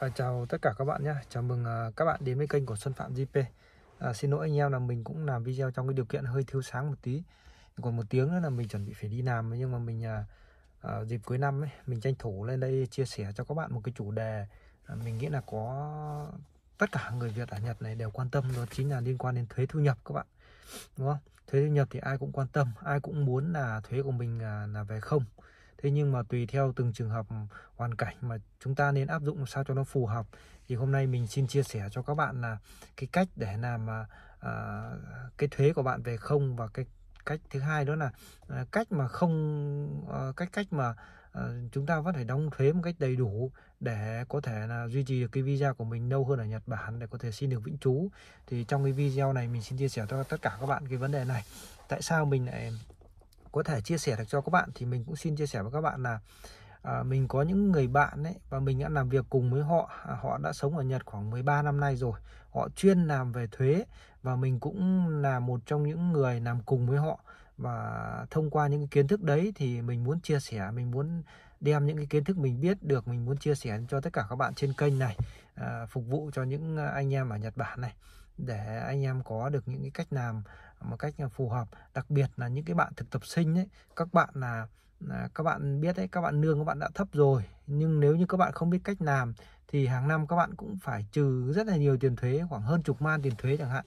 À, chào tất cả các bạn nhé Chào mừng à, các bạn đến với kênh của Xuân Phạm JP à, Xin lỗi anh em là mình cũng làm video trong cái điều kiện hơi thiếu sáng một tí Còn một tiếng nữa là mình chuẩn bị phải đi làm Nhưng mà mình à, à, dịp cuối năm ấy Mình tranh thủ lên đây chia sẻ cho các bạn một cái chủ đề à, Mình nghĩ là có tất cả người Việt ở Nhật này đều quan tâm Đó chính là liên quan đến thuế thu nhập các bạn Đúng không? Thuế thu nhập thì ai cũng quan tâm Ai cũng muốn là thuế của mình à, là về không thế nhưng mà tùy theo từng trường hợp ừ, hoàn cảnh mà chúng ta nên áp dụng sao cho nó phù hợp thì hôm nay mình xin chia sẻ cho các bạn là cái cách để làm mà à, cái thuế của bạn về không và cái cách thứ hai đó là à, cách mà không ờ, cách cách mà ờ, chúng ta vẫn phải đóng thuế một cách đầy đủ để có thể là duy trì được cái visa của mình lâu hơn ở Nhật Bản để có thể xin được vĩnh trú thì trong cái video này mình xin chia sẻ cho tất cả các bạn cái vấn đề này tại sao mình lại có thể chia sẻ được cho các bạn thì mình cũng xin chia sẻ với các bạn là à, mình có những người bạn ấy và mình đã làm việc cùng với họ à, họ đã sống ở Nhật khoảng 13 năm nay rồi họ chuyên làm về thuế và mình cũng là một trong những người làm cùng với họ và thông qua những kiến thức đấy thì mình muốn chia sẻ mình muốn đem những cái kiến thức mình biết được mình muốn chia sẻ cho tất cả các bạn trên kênh này à, phục vụ cho những anh em ở Nhật Bản này để anh em có được những cái cách làm một cách phù hợp đặc biệt là những cái bạn thực tập sinh ấy các bạn là các bạn biết đấy các bạn lương các bạn đã thấp rồi nhưng nếu như các bạn không biết cách làm thì hàng năm các bạn cũng phải trừ rất là nhiều tiền thuế khoảng hơn chục man tiền thuế chẳng hạn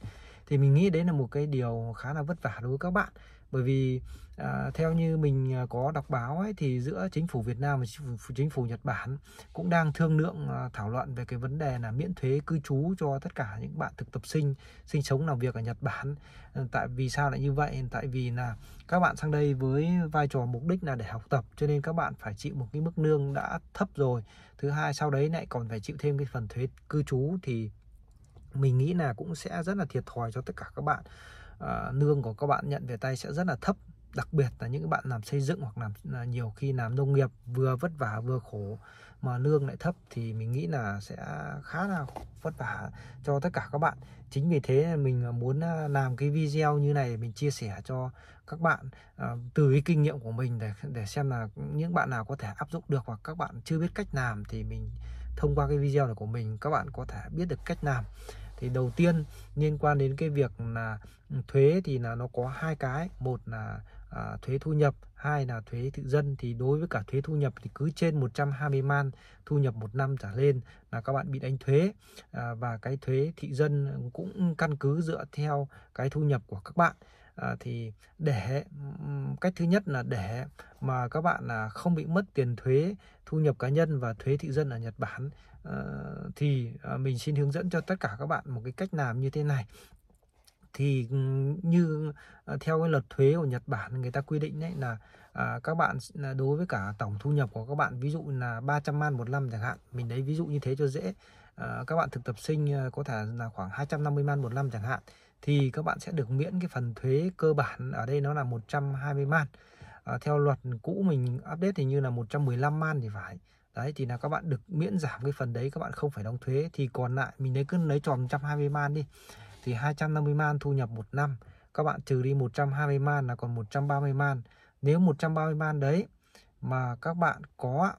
thì mình nghĩ đấy là một cái điều khá là vất vả đối với các bạn bởi vì à, theo như mình à, có đọc báo ấy, thì giữa chính phủ Việt Nam và chính phủ Nhật Bản cũng đang thương lượng à, thảo luận về cái vấn đề là miễn thuế cư trú cho tất cả những bạn thực tập sinh sinh sống làm việc ở Nhật Bản ừ, tại vì sao lại như vậy tại vì là các bạn sang đây với vai trò mục đích là để học tập cho nên các bạn phải chịu một cái mức lương đã thấp rồi thứ hai sau đấy lại còn phải chịu thêm cái phần thuế cư trú thì mình nghĩ là cũng sẽ rất là thiệt thòi cho tất cả các bạn à, lương của các bạn nhận về tay sẽ rất là thấp đặc biệt là những bạn làm xây dựng hoặc làm à, nhiều khi làm nông nghiệp vừa vất vả vừa khổ mà lương lại thấp thì mình nghĩ là sẽ khá là vất vả cho tất cả các bạn chính vì thế mình à, muốn à, làm cái video như này mình chia sẻ cho các bạn từ cái kinh nghiệm của mình để để xem là những bạn nào có thể áp dụng được hoặc các bạn chưa biết cách làm thì mình thông qua cái video này của mình các bạn có thể biết được cách làm thì đầu tiên liên quan đến cái việc là ừ, thuế thì là nó có hai cái một là à, thuế thu nhập hai là thuế tự dân thì đối với cả thuế thu nhập thì cứ trên 120 man thu nhập một năm trở lên là các bạn bị đánh thuế à, và cái thuế thị dân cũng căn cứ dựa theo cái thu nhập của các bạn à, thì để cách thứ nhất là để mà các bạn là không bị mất tiền thuế thu nhập cá nhân và thuế thị dân ở Nhật Bản à, thì à, mình xin hướng dẫn cho tất cả các bạn một cái cách làm như thế này thì như ờ, theo cái luật thuế của Nhật Bản người ta quy định đấy là à, các bạn đối với cả tổng thu nhập của các bạn ví dụ là 300 man một năm chẳng hạn mình lấy ví dụ như thế cho dễ à, các bạn thực tập sinh ờ, có thể là khoảng 250 man một năm chẳng hạn thì các bạn sẽ được miễn cái phần thuế cơ bản ở đây nó là 120 man à, theo luật cũ mình update thì như là 115 man thì phải đấy thì là các bạn được miễn giảm cái phần đấy các bạn không phải đóng thuế thì còn lại mình lấy cứ lấy tròn 120 man đi thì 250 man thu nhập một năm các bạn trừ đi 120 man là còn 130 man nếu 130 man đấy mà các bạn có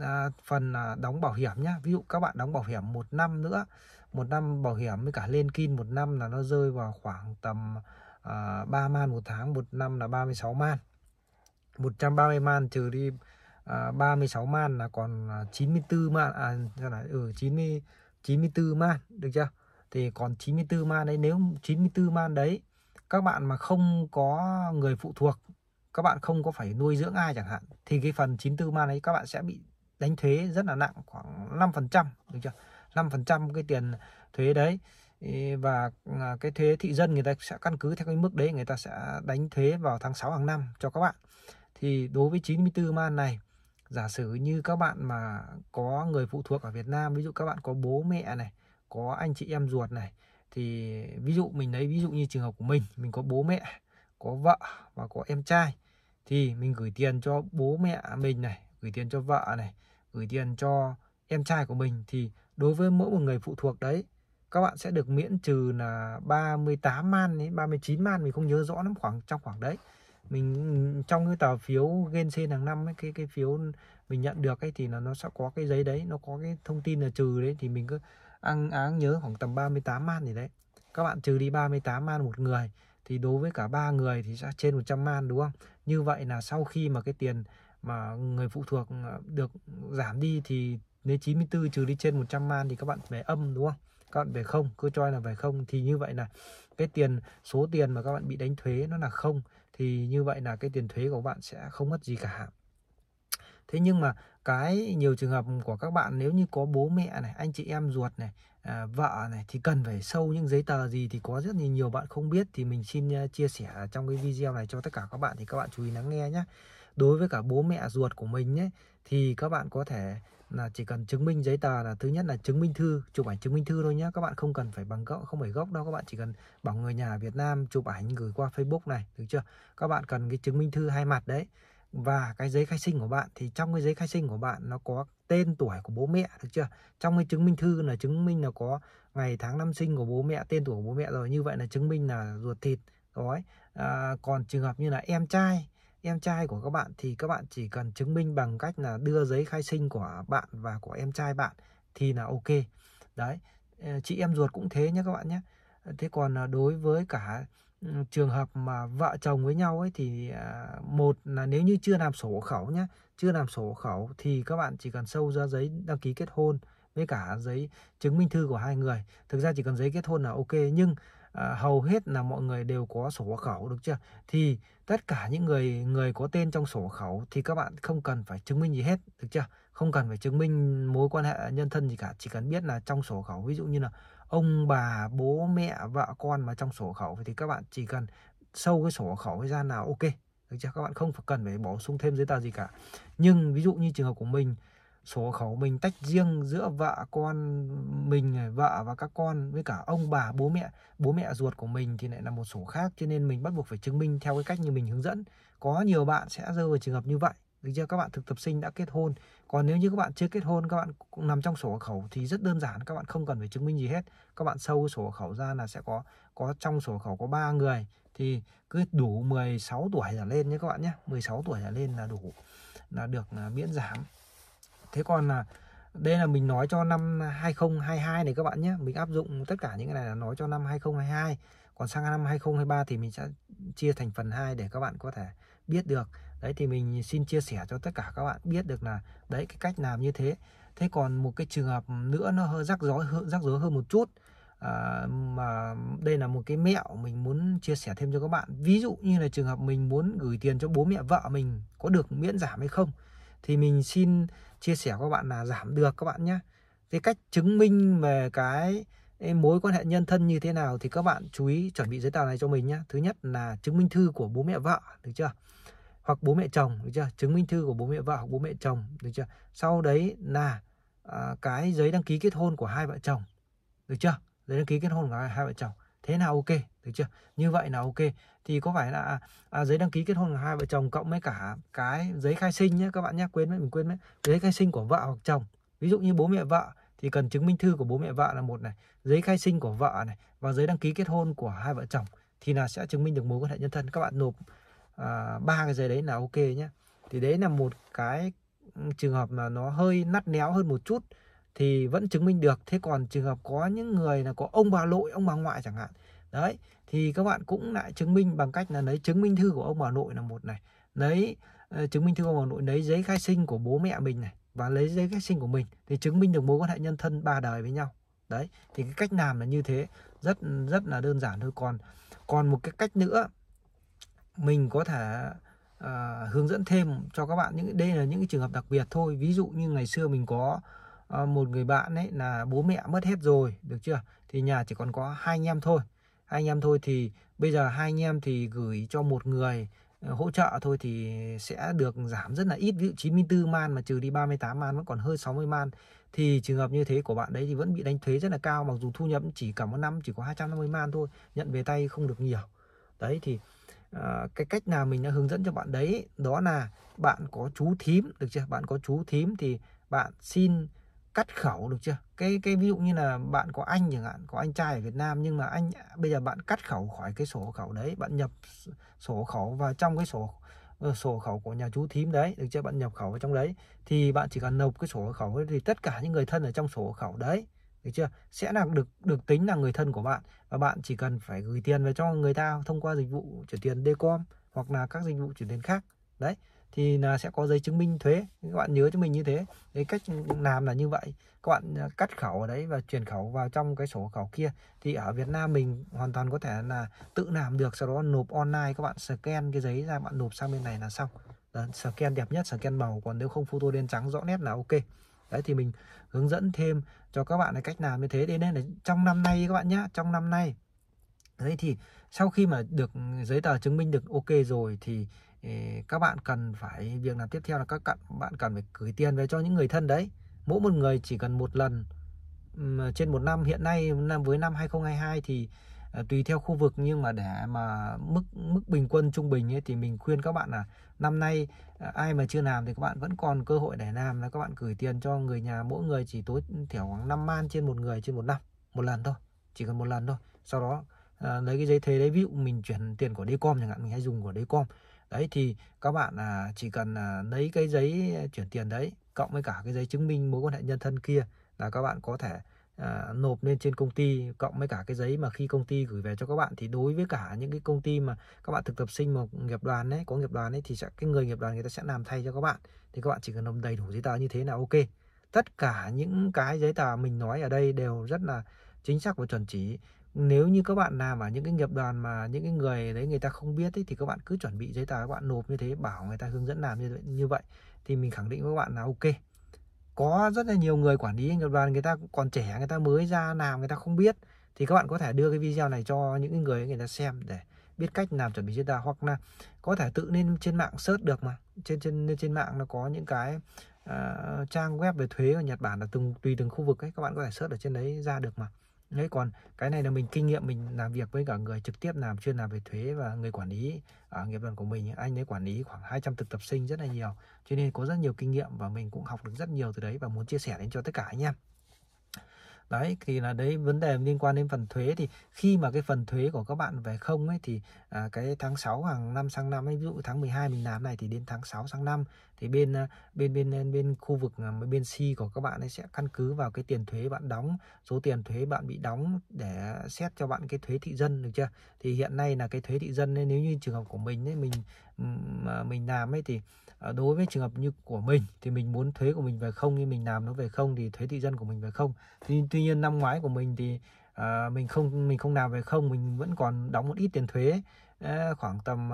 à, phần à, đóng bảo hiểm nhé ví dụ các bạn đóng bảo hiểm một năm nữa một năm bảo hiểm với cả lên kin một năm là nó rơi vào khoảng tầm à, 3 man một tháng một năm là 36 man 130 man trừ đi à, 36 man là còn 94 à, man à, là, ừ, 90 94 man được chưa thì còn 94 man đấy nếu 94 man đấy các bạn mà không có người phụ thuộc các bạn không có phải nuôi dưỡng ai chẳng hạn thì cái phần 94 man đấy các bạn sẽ bị đánh thuế rất là nặng khoảng 5% được chưa 5% cái tiền thuế đấy và à, cái thuế thị dân người ta sẽ căn cứ theo cái mức đấy người ta sẽ đánh thuế vào tháng 6 hàng năm cho các bạn thì đối với 94 man này giả sử như các bạn mà có người phụ thuộc ở Việt Nam ví dụ các bạn có bố mẹ này có anh chị em ruột này thì ví dụ mình lấy ví dụ như trường hợp của mình mình có bố mẹ có vợ và có em trai thì mình gửi tiền cho bố mẹ mình này gửi tiền cho vợ này gửi tiền cho em trai của mình thì đối với mỗi một người phụ thuộc đấy các bạn sẽ được miễn trừ là 38 man đến 39 man mình không nhớ rõ lắm khoảng trong khoảng đấy mình trong cái tờ phiếu gen sen hàng năm ấy, cái cái phiếu mình nhận được ấy thì là nó sẽ có cái giấy đấy nó có cái thông tin là trừ đấy thì mình cứ ăn Áng à, nhớ khoảng tầm 38 man gì đấy các bạn trừ đi 38 man một người thì đối với cả ba người thì sẽ trên 100 man đúng không như vậy là sau khi mà cái tiền mà người phụ thuộc à, được giảm đi thì nếu 94 trừ đi trên 100 man thì các bạn về âm đúng không các bạn về không cứ cho là về không thì như vậy là cái tiền số tiền mà các bạn bị đánh thuế nó là không thì như vậy là cái tiền thuế của bạn sẽ không mất gì cả thế nhưng mà cái nhiều trường hợp của các bạn nếu như có bố mẹ này anh chị em ruột này à, vợ này thì cần phải sâu những giấy tờ gì thì có rất nhiều bạn không biết thì mình xin à, chia sẻ trong cái video này cho tất cả các bạn thì các bạn chú ý lắng nghe nhé đối với cả bố mẹ ruột của mình nhé thì các bạn có thể là chỉ cần chứng minh giấy tờ là thứ nhất là chứng minh thư chụp ảnh chứng minh thư thôi nhé các bạn không cần phải bằng gốc không phải gốc đâu các bạn chỉ cần bảo người nhà Việt Nam chụp ảnh gửi qua Facebook này được chưa các bạn cần cái chứng minh thư hai mặt đấy và cái giấy khai sinh của bạn thì trong cái giấy khai sinh của bạn nó có tên tuổi của bố mẹ được chưa trong cái chứng minh thư là chứng minh là có ngày tháng năm sinh của bố mẹ tên tuổi của bố mẹ rồi như vậy là chứng minh là ruột thịt rồi à, còn trường hợp như là em trai em trai của các bạn thì các bạn chỉ cần chứng minh bằng cách là đưa giấy khai sinh của bạn và của em trai bạn thì là ok đấy ờ, chị em ruột cũng thế nhé các bạn nhé thế còn à, đối với cả trường hợp mà vợ chồng với nhau ấy thì à, một là nếu như chưa làm sổ hộ khẩu nhé chưa làm sổ hộ khẩu thì các bạn chỉ cần sâu ra giấy đăng ký kết hôn với cả giấy chứng minh thư của hai người thực ra chỉ cần giấy kết hôn là ok nhưng à, hầu hết là mọi người đều có sổ hộ khẩu được chưa thì tất cả những người người có tên trong sổ hộ khẩu thì các bạn không cần phải chứng minh gì hết được chưa không cần phải chứng minh mối quan hệ nhân thân gì cả chỉ cần biết là trong sổ hộ khẩu ví dụ như là ông bà bố mẹ vợ con mà trong sổ khẩu thì các bạn chỉ cần sâu cái sổ khẩu cái gian nào ok được chưa các bạn không phải cần phải bổ sung thêm giấy tờ gì cả nhưng ví dụ như trường hợp của mình sổ khẩu mình tách riêng giữa vợ con mình vợ và các con với cả ông bà bố mẹ bố mẹ ruột của mình thì lại là một sổ khác cho nên mình bắt buộc phải chứng minh theo cái cách như mình hướng dẫn có nhiều bạn sẽ rơi vào trường hợp như vậy được chưa các bạn thực tập sinh đã kết hôn còn nếu như các bạn chưa kết hôn các bạn cũng nằm trong sổ hộ khẩu thì rất đơn giản các bạn không cần phải chứng minh gì hết các bạn sâu sổ hộ khẩu ra là sẽ có có trong sổ hộ khẩu có ba người thì cứ đủ 16 tuổi trở lên nhé các bạn nhé 16 tuổi trở lên là đủ là được à, miễn giảm thế còn là đây là mình nói cho năm 2022 này các bạn nhé mình áp dụng tất cả những cái này là nói cho năm 2022 còn sang năm 2023 thì mình sẽ chia thành phần 2 để các bạn có thể biết được đấy thì mình xin chia sẻ cho tất cả các bạn biết được là đấy cái cách làm như thế thế còn một cái trường hợp nữa nó hơi rắc rối hơn rắc rối hơn một chút à, mà đây là một cái mẹo mình muốn chia sẻ thêm cho các bạn ví dụ như là trường hợp mình muốn gửi tiền cho bố mẹ vợ mình có được miễn giảm hay không thì mình xin chia sẻ các bạn là giảm được các bạn nhé cái cách chứng minh về cái mối quan hệ nhân thân như thế nào thì các bạn chú ý chuẩn bị giấy tờ này cho mình nhé thứ nhất là chứng minh thư của bố mẹ vợ được chưa hoặc bố mẹ chồng được chưa chứng minh thư của bố mẹ vợ hoặc bố mẹ chồng được chưa sau đấy là à, cái giấy đăng ký kết hôn của hai vợ chồng được chưa giấy đăng ký kết hôn của hai, vợ chồng thế là ok được chưa như vậy là ok thì có phải là à, giấy đăng ký kết hôn của hai vợ chồng cộng với cả cái giấy khai sinh nhé các bạn nhé quên đấy mình quên đấy giấy khai sinh của vợ hoặc chồng ví dụ như bố mẹ vợ thì cần chứng minh thư của bố mẹ vợ là một này giấy khai sinh của vợ này và giấy đăng ký kết hôn của hai vợ chồng thì là sẽ chứng minh được mối quan hệ nhân thân các bạn nộp À, ba cái giấy đấy là ok nhé thì đấy là một cái trường hợp mà nó hơi nắt néo hơn một chút thì vẫn chứng minh được thế còn trường hợp có những người là có ông bà nội ông bà ngoại chẳng hạn đấy thì các bạn cũng lại chứng minh bằng cách là lấy chứng minh thư của ông bà nội là một này lấy uh, chứng minh thư của ông bà nội lấy giấy khai sinh của bố mẹ mình này và lấy giấy khai sinh của mình thì chứng minh được mối quan hệ nhân thân ba đời với nhau đấy thì cái cách làm là như thế rất rất là đơn giản thôi còn còn một cái cách nữa mình có thể à, hướng dẫn thêm cho các bạn những đây là những cái trường hợp đặc biệt thôi ví dụ như ngày xưa mình có à, một người bạn ấy là bố mẹ mất hết rồi được chưa thì nhà chỉ còn có hai anh em thôi hai anh em thôi thì bây giờ hai anh em thì gửi cho một người ờ, hỗ trợ thôi thì sẽ được giảm rất là ít ví dụ 94 man mà trừ đi 38 man vẫn còn hơn 60 man thì trường hợp như thế của bạn đấy thì vẫn bị đánh thuế rất là cao mặc dù thu nhập chỉ cả một năm chỉ có 250 man thôi nhận về tay không được nhiều đấy thì Ờ, cái cách nào mình đã hướng dẫn cho bạn đấy đó là bạn có chú thím được chưa bạn có chú thím thì bạn xin cắt khẩu được chưa cái cái ví dụ như là bạn có anh chẳng hạn có anh trai ở Việt Nam nhưng mà anh bây giờ bạn cắt khẩu khỏi cái sổ khẩu đấy bạn nhập sổ khẩu vào trong cái sổ ờ, sổ khẩu của nhà chú thím đấy được chưa bạn nhập khẩu vào trong đấy thì bạn chỉ cần nộp cái sổ khẩu thì tất cả những người thân ở trong sổ khẩu đấy được chưa sẽ là được được tính là người thân của bạn và bạn chỉ cần phải gửi tiền về cho người ta thông qua dịch vụ chuyển tiền Decom hoặc là các dịch vụ chuyển tiền khác đấy thì là sẽ có giấy chứng minh thuế các bạn nhớ cho mình như thế cái cách làm là như vậy các bạn à, cắt khẩu ở đấy và chuyển khẩu vào trong cái sổ khẩu kia thì ở Việt Nam mình hoàn toàn có thể là tự làm được sau đó nộp online các bạn scan cái giấy ra bạn nộp sang bên này là xong đó, scan đẹp nhất scan màu còn nếu không photo đen trắng rõ nét là ok đấy thì mình hướng dẫn thêm cho các bạn là cách làm như thế đến nên là trong năm nay các bạn nhé trong năm nay đấy thì sau khi mà được giấy tờ chứng minh được ok rồi thì ờ, các bạn cần phải việc làm tiếp theo là các bạn cần phải gửi tiền về cho những người thân đấy mỗi một người chỉ cần một lần trên một năm hiện nay năm với năm 2022 thì Ờ, tùy theo khu vực nhưng mà để mà mức mức bình quân trung bình ấy, thì mình khuyên các bạn là năm nay ờ, ai mà chưa làm thì các bạn vẫn còn cơ hội để làm là các bạn gửi tiền cho người nhà mỗi người chỉ tối thiểu khoảng 5 man trên một người trên một năm một lần thôi chỉ cần một lần thôi sau đó à, lấy cái giấy thế đấy ví dụ mình chuyển tiền của Daycom chẳng hạn mình hay dùng của Daycom đấy thì các bạn à, chỉ cần à, lấy cái giấy chuyển tiền đấy cộng với cả cái giấy chứng minh mối quan hệ nhân thân kia là các bạn có thể à, nộp lên trên công ty cộng với cả cái giấy mà khi công ty gửi về cho các bạn thì đối với cả những cái công ty mà các bạn thực tập sinh mà nghiệp đoàn đấy có nghiệp đoàn đấy thì sẽ cái người nghiệp đoàn người ta sẽ làm thay cho các bạn thì các bạn chỉ cần nộp đầy đủ giấy tờ như thế là ok tất cả những cái giấy tờ mình nói ở đây đều rất là chính xác và chuẩn chỉ nếu như các bạn làm ở những cái nghiệp đoàn mà những cái người đấy người ta không biết ấy, thì các bạn cứ chuẩn bị giấy tờ các bạn nộp như thế bảo người ta hướng dẫn làm như vậy, như vậy thì mình khẳng định với các bạn là ok có rất là nhiều người quản lý nhật đoàn người ta còn trẻ người ta mới ra làm người ta không biết thì các bạn có thể đưa cái video này cho những người người ta xem để biết cách làm chuẩn bị cho ta hoặc là có thể tự lên trên mạng search được mà trên trên trên mạng nó có những cái uh, trang web về thuế ở Nhật Bản là từng tùy từng khu vực ấy các bạn có thể search ở trên đấy ra được mà Đấy, còn cái này là mình kinh nghiệm mình làm việc với cả người trực tiếp làm chuyên làm về thuế và người quản lý ở à, nghiệp đoàn của mình anh ấy quản lý khoảng 200 thực tập sinh rất là nhiều cho nên có rất nhiều kinh nghiệm và mình cũng học được rất nhiều từ đấy và muốn chia sẻ đến cho tất cả anh em đấy thì là đấy vấn đề liên quan đến phần thuế thì khi mà cái phần thuế của các bạn về không ấy thì à, cái tháng 6 hàng năm sang năm ấy, ví dụ tháng 12 mình làm này thì đến tháng 6 sang năm thì à, bên bên bên bên khu vực à, bên C của các bạn ấy sẽ căn cứ vào cái tiền thuế bạn đóng số tiền thuế bạn bị đóng để xét cho bạn cái thuế thị dân được chưa thì hiện nay là cái thuế thị dân ấy, nếu như trường hợp của mình ấy mình mà mình làm ấy thì ờ, đối với trường hợp như của mình thì mình muốn thuế của mình về không nhưng mình làm nó về không thì thuế thị dân của mình về không tuy, tuy nhiên năm ngoái của mình thì à, mình không mình không làm về không mình vẫn còn đóng một ít tiền thuế ờ, khoảng tầm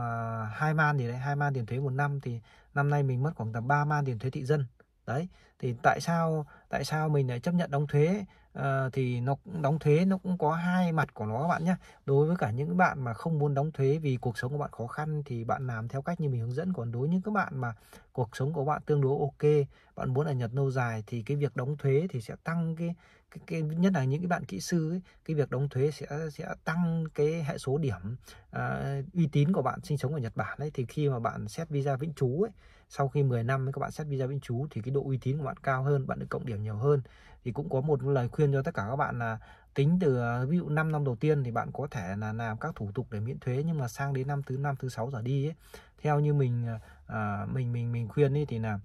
hai 2 man thì đấy hai man tiền thuế một năm thì năm nay mình mất khoảng tầm 3 man tiền thuế thị dân đấy thì tại sao tại sao mình lại chấp nhận đóng thuế Ờ, thì nó cũng đóng thuế nó cũng có hai mặt của nó các bạn nhé đối với cả những bạn mà không muốn đóng thuế vì cuộc sống của bạn khó khăn thì bạn làm theo cách như mình hướng dẫn còn đối với những các bạn mà cuộc sống của bạn tương đối ok bạn muốn ở Nhật lâu dài thì cái việc đóng thuế thì sẽ tăng cái cái, cái nhất là những cái bạn kỹ sư ấy, cái việc đóng thuế sẽ sẽ tăng cái hệ số điểm à, uy tín của bạn sinh sống ở Nhật Bản ấy thì khi mà bạn xét visa vĩnh trú ấy sau khi 10 năm các bạn xét visa vĩnh trú thì cái độ uy tín của bạn cao hơn bạn được cộng điểm nhiều hơn thì cũng có một lời khuyên cho tất cả các bạn là tính từ ờ, ví dụ 5 năm đầu tiên thì bạn có thể là làm các thủ tục để miễn thuế nhưng mà sang đến năm thứ năm thứ sáu trở đi ấy, theo như mình ờ, à, mình mình mình khuyên đi thì là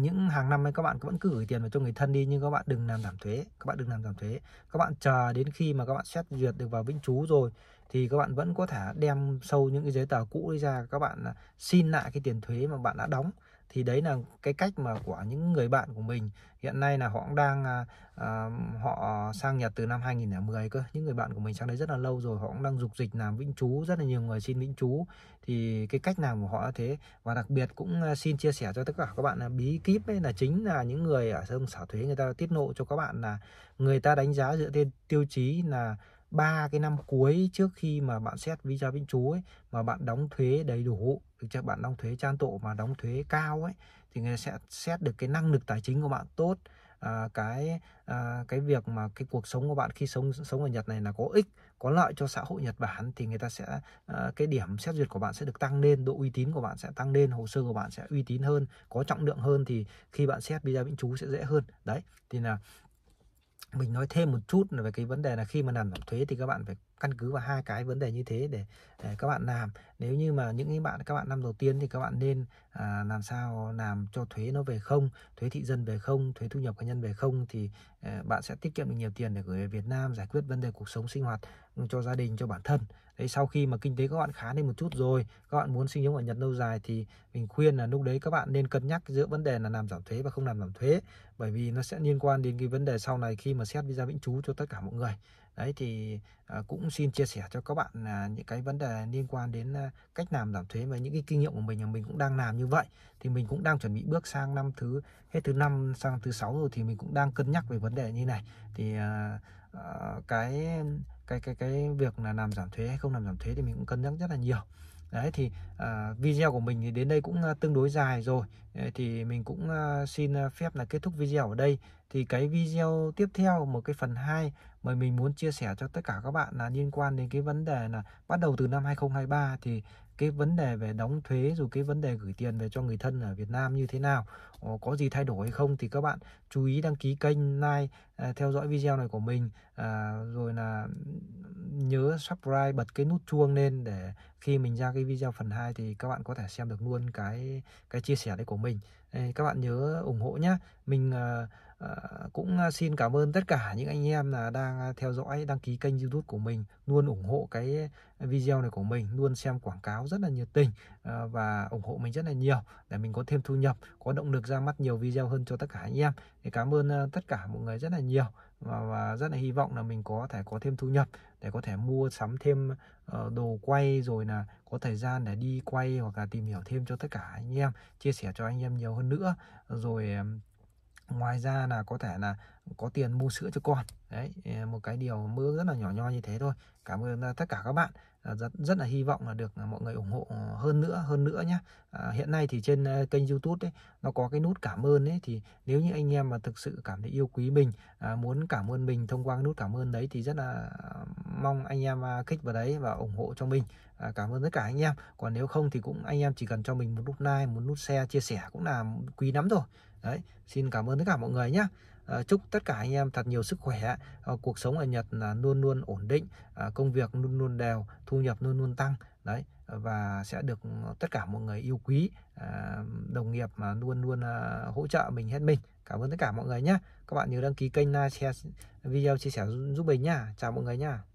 những hàng năm ấy các bạn vẫn cứ gửi tiền vào cho người thân đi nhưng các bạn đừng làm giảm thuế các bạn đừng làm giảm thuế các bạn chờ đến khi mà các bạn xét duyệt được vào vĩnh trú rồi thì các bạn vẫn có thể đem sâu những cái giấy tờ cũ đi ra các bạn à, xin lại cái tiền thuế mà bạn đã đóng thì đấy là cái cách mà của những người bạn của mình hiện nay là họ cũng đang à, à họ sang Nhật từ năm 2010 cơ những người bạn của mình sang đấy rất là lâu rồi họ cũng đang dục dịch làm vĩnh trú rất là nhiều người xin vĩnh trú thì cái cách làm của họ là thế và đặc biệt cũng à, xin chia sẻ cho tất cả các bạn là bí kíp ấy là chính là những người ở trong sở thuế người ta tiết lộ cho các bạn là người ta đánh giá dựa trên tiêu chí là ba cái năm cuối trước khi mà bạn xét visa vĩnh trú ấy mà bạn đóng thuế đầy đủ thực ra bạn đóng thuế trang tổ mà đóng thuế cao ấy thì người sẽ xét được cái năng lực tài chính của bạn tốt à, cái à, cái việc mà cái cuộc sống của bạn khi sống sống ở Nhật này là có ích có lợi cho xã hội Nhật Bản thì người ta sẽ à, cái điểm xét duyệt của bạn sẽ được tăng lên độ uy tín của bạn sẽ tăng lên hồ sơ của bạn sẽ uy tín hơn có trọng lượng hơn thì khi bạn xét visa vĩnh trú sẽ dễ hơn đấy thì là mình nói thêm một chút về cái vấn đề là khi mà làm giảm thuế thì các bạn phải căn cứ vào hai cái vấn đề như thế để, để các bạn làm nếu như mà những cái bạn các bạn năm đầu tiên thì các bạn nên à, làm sao làm cho thuế nó về không thuế thị dân về không thuế thu nhập cá nhân về không thì à, bạn sẽ tiết kiệm được nhiều tiền để gửi về Việt Nam giải quyết vấn đề cuộc sống sinh hoạt ừ, cho gia đình cho bản thân đấy sau khi mà kinh tế các bạn khá lên một chút rồi các bạn muốn sinh sống ở Nhật lâu dài thì mình khuyên là lúc đấy các bạn nên cân nhắc giữa vấn đề là làm giảm thuế và không làm giảm thuế bởi vì nó sẽ liên quan đến cái vấn đề sau này khi mà xét visa vĩnh trú cho tất cả mọi người đấy thì à, cũng xin chia sẻ cho các bạn à, những cái vấn đề liên quan đến à, cách làm giảm thuế và những cái kinh nghiệm của mình mình cũng đang làm như vậy thì mình cũng đang chuẩn bị bước sang năm thứ hết thứ năm sang thứ sáu rồi thì mình cũng đang cân nhắc về vấn đề như này thì à, à, cái cái cái cái việc là làm giảm thuế hay không làm giảm thuế thì mình cũng cân nhắc rất là nhiều đấy thì à, video của mình thì đến đây cũng à, tương đối dài rồi thì mình cũng à, xin à, phép là kết thúc video ở đây thì cái video tiếp theo một cái phần 2 mà mình muốn chia sẻ cho tất cả các bạn là liên quan đến cái vấn đề là bắt đầu từ năm 2023 thì cái vấn đề về đóng thuế rồi cái vấn đề gửi tiền về cho người thân ở Việt Nam như thế nào ờ, có gì thay đổi hay không thì các bạn chú ý đăng ký kênh like ờ, theo dõi video này của mình à, rồi là nhớ subscribe bật cái nút chuông lên để khi mình ra cái video phần 2 thì các bạn có thể xem được luôn cái cái chia sẻ đấy của mình Ê, các bạn nhớ ủng hộ nhé mình uh, Ờ, cũng ờ, xin cảm ơn tất cả những anh em là đang ờ, theo dõi đăng ký kênh youtube của mình luôn ủng hộ cái video này của mình luôn xem quảng cáo rất là nhiệt tình và ủng hộ mình rất là nhiều để mình có thêm thu nhập có động lực ra mắt nhiều video hơn cho tất cả anh em thì cảm ơn tất cả mọi người rất là nhiều và, rất là hy vọng là mình có thể có thêm thu nhập để có thể mua sắm thêm đồ quay rồi là có thời gian để đi quay hoặc là tìm hiểu thêm cho tất cả anh em chia sẻ cho anh em nhiều hơn nữa rồi ngoài ra là có thể là có tiền mua sữa cho con đấy một cái điều mơ rất là nhỏ nho như thế thôi cảm ơn à, tất cả các bạn à, rất rất là hy vọng là được à, mọi người ủng hộ ờ, hơn nữa hơn nữa nhé à, hiện nay thì trên kênh youtube đấy nó có cái nút cảm ơn đấy thì nếu như anh em mà thực sự cảm thấy yêu quý mình à, muốn cảm ơn mình thông qua cái nút cảm ơn đấy thì rất là mong anh em à, kích vào đấy và ủng hộ cho mình à, cảm ơn tất cả anh em còn nếu không thì cũng anh em chỉ cần cho mình một nút like một nút share chia sẻ cũng là quý lắm rồi đấy xin cảm ơn tất cả mọi người nhé à, chúc tất cả anh em thật nhiều sức khỏe à, cuộc sống ở Nhật là luôn luôn ổn định à, công việc luôn luôn đều thu nhập luôn luôn tăng đấy và sẽ được tất cả mọi người yêu quý à, đồng nghiệp mà luôn luôn à, hỗ trợ mình hết mình cảm ơn tất cả mọi người nhé các bạn nhớ đăng ký kênh like share video chia sẻ giúp mình nhá chào mọi người nhá